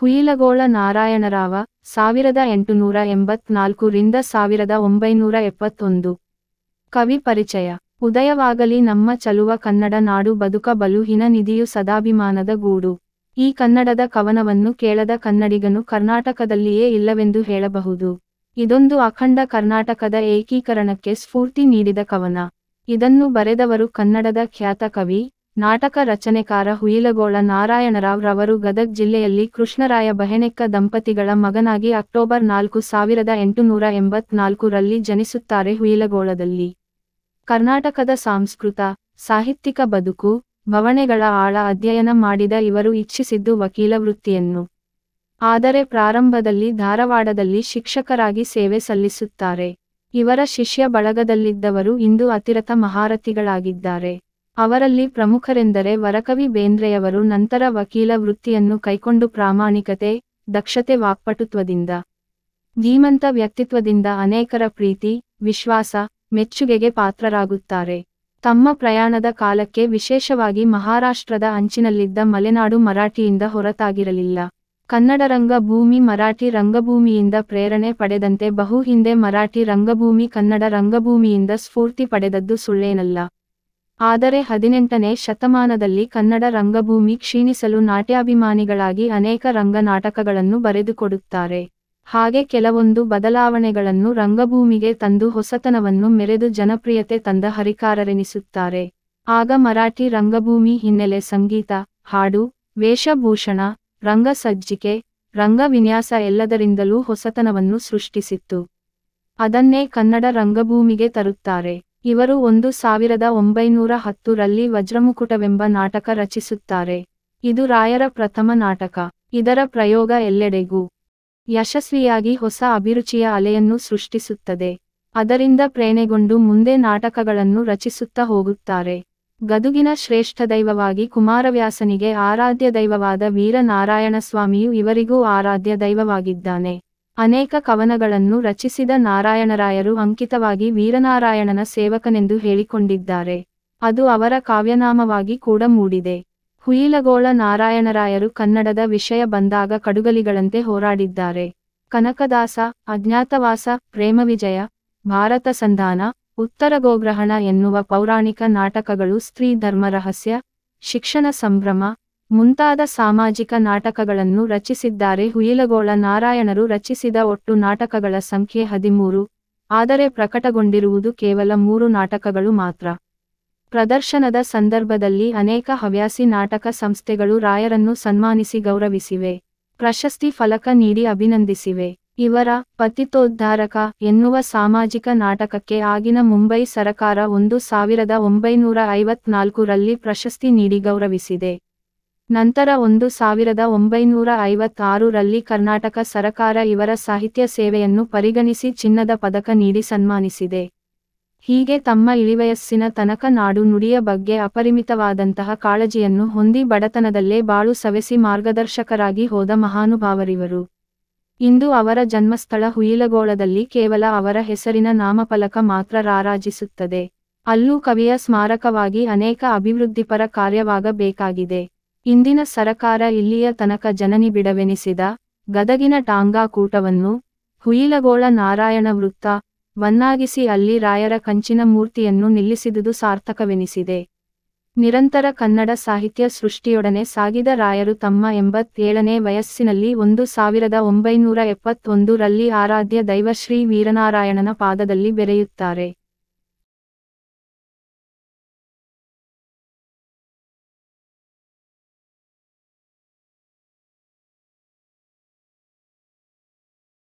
ಹುಯಿಲಗೋಳ ನಾರಾಯಣರಾವ ಸಾವಿರದ ಎಂಟುನೂರ ಎಂಬತ್ನಾಲ್ಕು ರಿಂದ ಸಾವಿರದ ಒಂಬೈನೂರ ಎಪ್ಪತ್ತೊಂದು ಕವಿ ಪರಿಚಯ ಉದಯವಾಗಲಿ ನಮ್ಮ ಚಲುವ ಕನ್ನಡ ನಾಡು ಬದುಕ ಬಲುಹಿನ ನಿಧಿಯು ಸದಾಭಿಮಾನದ ಗೂಡು ಈ ಕನ್ನಡದ ಕವನವನ್ನು ಕೇಳದ ಕನ್ನಡಿಗನು ಕರ್ನಾಟಕದಲ್ಲಿಯೇ ಇಲ್ಲವೆಂದು ಹೇಳಬಹುದು ಇದೊಂದು ಅಖಂಡ ಕರ್ನಾಟಕದ ಏಕೀಕರಣಕ್ಕೆ ಸ್ಫೂರ್ತಿ ನೀಡಿದ ಕವನ ಇದನ್ನು ಬರೆದವರು ಕನ್ನಡದ ಖ್ಯಾತ ಕವಿ ನಾಟಕ ರಚನೆಕಾರ ಹುಯಿಲಗೋಳ ನಾರಾಯಣರಾವ್ ರವರು ಗದಗ್ ಜಿಲ್ಲೆಯಲ್ಲಿ ಕೃಷ್ಣರಾಯ ಬಹೆನೆಕ್ಕ ದಂಪತಿಗಳ ಮಗನಾಗಿ ಅಕ್ಟೋಬರ್ ನಾಲ್ಕು ಸಾವಿರದ ಎಂಟುನೂರ ಎಂಬತ್ನಾಲ್ಕು ರಲ್ಲಿ ಜನಿಸುತ್ತಾರೆ ಹುಯಿಲಗೋಳದಲ್ಲಿ ಕರ್ನಾಟಕದ ಸಾಂಸ್ಕೃತ ಸಾಹಿತ್ಯಿಕ ಬದುಕು ಭವಣೆಗಳ ಆಳ ಅಧ್ಯಯನ ಮಾಡಿದ ಇವರು ಇಚ್ಛಿಸಿದ್ದು ವಕೀಲ ವೃತ್ತಿಯನ್ನು ಆದರೆ ಪ್ರಾರಂಭದಲ್ಲಿ ಧಾರವಾಡದಲ್ಲಿ ಶಿಕ್ಷಕರಾಗಿ ಸೇವೆ ಸಲ್ಲಿಸುತ್ತಾರೆ ಇವರ ಶಿಷ್ಯ ಬಳಗದಲ್ಲಿದ್ದವರು ಇಂದು ಅತಿರಥ ಮಹಾರಥಿಗಳಾಗಿದ್ದಾರೆ ಅವರಲ್ಲಿ ಪ್ರಮುಖರೆಂದರೆ ವರಕವಿ ಬೇಂದ್ರೆಯವರು ನಂತರ ವಕೀಲ ವೃತ್ತಿಯನ್ನು ಕೈಕೊಂಡು ಪ್ರಾಮಾಣಿಕತೆ ದಕ್ಷತೆ ವಾಕ್ಪಟುತ್ವದಿಂದ ಧೀಮಂತ ವ್ಯಕ್ತಿತ್ವದಿಂದ ಅನೇಕರ ಪ್ರೀತಿ ವಿಶ್ವಾಸ ಮೆಚ್ಚುಗೆಗೆ ಪಾತ್ರರಾಗುತ್ತಾರೆ ತಮ್ಮ ಪ್ರಯಾಣದ ಕಾಲಕ್ಕೆ ವಿಶೇಷವಾಗಿ ಮಹಾರಾಷ್ಟ್ರದ ಅಂಚಿನಲ್ಲಿದ್ದ ಮಲೆನಾಡು ಮರಾಠಿಯಿಂದ ಹೊರತಾಗಿರಲಿಲ್ಲ ಕನ್ನಡ ರಂಗಭೂಮಿ ಮರಾಠಿ ರಂಗಭೂಮಿಯಿಂದ ಪ್ರೇರಣೆ ಪಡೆದಂತೆ ಬಹು ಹಿಂದೆ ಮರಾಠಿ ರಂಗಭೂಮಿ ಕನ್ನಡ ರಂಗಭೂಮಿಯಿಂದ ಸ್ಫೂರ್ತಿ ಪಡೆದದ್ದು ಸುಳ್ಳೇನಲ್ಲ ಆದರೆ ಹದಿನೆಂಟನೇ ಶತಮಾನದಲ್ಲಿ ಕನ್ನಡ ರಂಗಭೂಮಿ ಕ್ಷೀಣಿಸಲು ನಾಟ್ಯಾಭಿಮಾನಿಗಳಾಗಿ ಅನೇಕ ರಂಗನಾಟಕಗಳನ್ನು ಬರೆದುಕೊಡುತ್ತಾರೆ ಹಾಗೆ ಕೆಲವೊಂದು ಬದಲಾವಣೆಗಳನ್ನು ರಂಗಭೂಮಿಗೆ ತಂದು ಹೊಸತನವನ್ನು ಮೆರೆದು ಜನಪ್ರಿಯತೆ ತಂದ ಹರಿಕಾರರೆನಿಸುತ್ತಾರೆ ಆಗ ಮರಾಠಿ ರಂಗಭೂಮಿ ಹಿನ್ನೆಲೆ ಸಂಗೀತ ಹಾಡು ವೇಷಭೂಷಣ ರಂಗಸಜ್ಜಿಕೆ ರಂಗವಿನ್ಯಾಸ ಎಲ್ಲದರಿಂದಲೂ ಹೊಸತನವನ್ನು ಸೃಷ್ಟಿಸಿತ್ತು ಅದನ್ನೇ ಕನ್ನಡ ರಂಗಭೂಮಿಗೆ ತರುತ್ತಾರೆ ಇವರು ಒಂದು ಸಾವಿರದ ಒಂಬೈನೂರ ಹತ್ತು ರಲ್ಲಿ ವಜ್ರಮುಕುಟವೆಂಬ ನಾಟಕ ರಚಿಸುತ್ತಾರೆ ಇದು ರಾಯರ ಪ್ರಥಮ ನಾಟಕ ಇದರ ಪ್ರಯೋಗ ಎಲ್ಲೆಡೆಗೂ ಯಶಸ್ವಿಯಾಗಿ ಹೊಸ ಅಭಿರುಚಿಯ ಅಲೆಯನ್ನು ಸೃಷ್ಟಿಸುತ್ತದೆ ಅದರಿಂದ ಪ್ರೇರಣೆಗೊಂಡು ಮುಂದೆ ನಾಟಕಗಳನ್ನು ರಚಿಸುತ್ತಾ ಹೋಗುತ್ತಾರೆ ಗದುಗಿನ ಶ್ರೇಷ್ಠ ದೈವವಾಗಿ ಕುಮಾರವ್ಯಾಸನಿಗೆ ಆರಾಧ್ಯ ದೈವವಾದ ವೀರನಾರಾಯಣ ಸ್ವಾಮಿಯು ಇವರಿಗೂ ಆರಾಧ್ಯ ದೈವವಾಗಿದ್ದಾನೆ ಅನೇಕ ಕವನಗಳನ್ನು ರಚಿಸಿದ ನಾರಾಯಣರಾಯರು ಅಂಕಿತವಾಗಿ ವೀರನಾರಾಯಣನ ಸೇವಕನೆಂದು ಹೇಳಿಕೊಂಡಿದ್ದಾರೆ ಅದು ಅವರ ಕಾವ್ಯನಾಮವಾಗಿ ಕೂಡ ಮೂಡಿದೆ ಹುಯಿಲಗೋಳ ನಾರಾಯಣರಾಯರು ಕನ್ನಡದ ವಿಷಯ ಬಂದಾಗ ಕಡುಗಲಿಗಳಂತೆ ಹೋರಾಡಿದ್ದಾರೆ ಕನಕದಾಸ ಅಜ್ಞಾತವಾಸ ಪ್ರೇಮವಿಜಯ ಭಾರತ ಸಂಧಾನ ಉತ್ತರ ಗೋಗ್ರಹಣ ಎನ್ನುವ ಪೌರಾಣಿಕ ನಾಟಕಗಳು ಸ್ತ್ರೀ ಧರ್ಮ ರಹಸ್ಯ ಶಿಕ್ಷಣ ಸಂಭ್ರಮ ಮುಂತಾದ ಸಾಮಾಜಿಕ ನಾಟಕಗಳನ್ನು ರಚಿಸಿದ್ದಾರೆ ಹುಯಿಲಗೋಳ ನಾರಾಯಣರು ರಚಿಸಿದ ಒಟ್ಟು ನಾಟಕಗಳ ಸಂಖ್ಯೆ ಹದಿಮೂರು ಆದರೆ ಪ್ರಕಟಗೊಂಡಿರುವುದು ಕೇವಲ ಮೂರು ನಾಟಕಗಳು ಮಾತ್ರ ಪ್ರದರ್ಶನದ ಸಂದರ್ಭದಲ್ಲಿ ಅನೇಕ ಹವ್ಯಾಸಿ ನಾಟಕ ಸಂಸ್ಥೆಗಳು ರಾಯರನ್ನು ಸನ್ಮಾನಿಸಿ ಗೌರವಿಸಿವೆ ಪ್ರಶಸ್ತಿ ಫಲಕ ನೀಡಿ ಅಭಿನಂದಿಸಿವೆ ಇವರ ಪತಿತೋದ್ಧಾರಕ ಎನ್ನುವ ಸಾಮಾಜಿಕ ನಾಟಕಕ್ಕೆ ಆಗಿನ ಮುಂಬೈ ಸರಕಾರ ಒಂದು ಸಾವಿರದ ಒಂಬೈನೂರ ಐವತ್ನಾಲ್ಕರಲ್ಲಿ ಪ್ರಶಸ್ತಿ ನೀಡಿ ಗೌರವಿಸಿದೆ ನಂತರ ಒಂದು ಸಾವಿರದ ಒಂಬೈನೂರ ಐವತ್ತಾರರಲ್ಲಿ ಕರ್ನಾಟಕ ಸರಕಾರ ಇವರ ಸಾಹಿತ್ಯ ಸೇವೆಯನ್ನು ಪರಿಗಣಿಸಿ ಚಿನ್ನದ ಪದಕ ನೀಡಿ ಸನ್ಮಾನಿಸಿದೆ ಹೀಗೆ ತಮ್ಮ ಇಳಿವಯಸ್ಸಿನ ತನಕ ನಾಡು ನುಡಿಯ ಬಗ್ಗೆ ಅಪರಿಮಿತವಾದಂತಹ ಕಾಳಜಿಯನ್ನು ಹೊಂದಿ ಬಡತನದಲ್ಲೇ ಬಾಳು ಸವೆಸಿ ಮಾರ್ಗದರ್ಶಕರಾಗಿ ಹೋದ ಮಹಾನುಭಾವರಿವರು ಇಂದು ಅವರ ಜನ್ಮಸ್ಥಳ ಹುಯಿಲಗೋಳದಲ್ಲಿ ಕೇವಲ ಅವರ ಹೆಸರಿನ ನಾಮಫಲಕ ಮಾತ್ರ ರಾರಾಜಿಸುತ್ತದೆ ಅಲ್ಲೂ ಕವಿಯ ಸ್ಮಾರಕವಾಗಿ ಅನೇಕ ಅಭಿವೃದ್ಧಿಪರ ಕಾರ್ಯವಾಗಬೇಕಾಗಿದೆ ಇಂದಿನ ಸರಕಾರ ಇಲ್ಲಿಯ ತನಕ ಜನನಿ ಬಿಡವೆನಿಸಿದ ಗದಗಿನ ಟಾಂಗಾಕೂಟವನ್ನು ಹುಯಿಲಗೋಳ ನಾರಾಯಣ ವೃತ್ತ ವನ್ನಾಗಿಸಿ ಅಲ್ಲಿ ರಾಯರ ಕಂಚಿನ ಮೂರ್ತಿಯನ್ನು ನಿಲ್ಲಿಸಿದುದು ಸಾರ್ಥಕವೆನಿಸಿದೆ ನಿರಂತರ ಕನ್ನಡ ಸಾಹಿತ್ಯ ಸೃಷ್ಟಿಯೊಡನೆ ಸಾಗಿದ ರಾಯರು ತಮ್ಮ ಎಂಬತ್ತೇಳನೇ ವಯಸ್ಸಿನಲ್ಲಿ ಒಂದು ಸಾವಿರದ ಒಂಬೈನೂರ ಎಪ್ಪತ್ತೊಂದರಲ್ಲಿ ಆರಾಧ್ಯ ದೈವಶ್ರೀ ವೀರನಾರಾಯಣನ ಪಾದದಲ್ಲಿ ಬೆರೆಯುತ್ತಾರೆ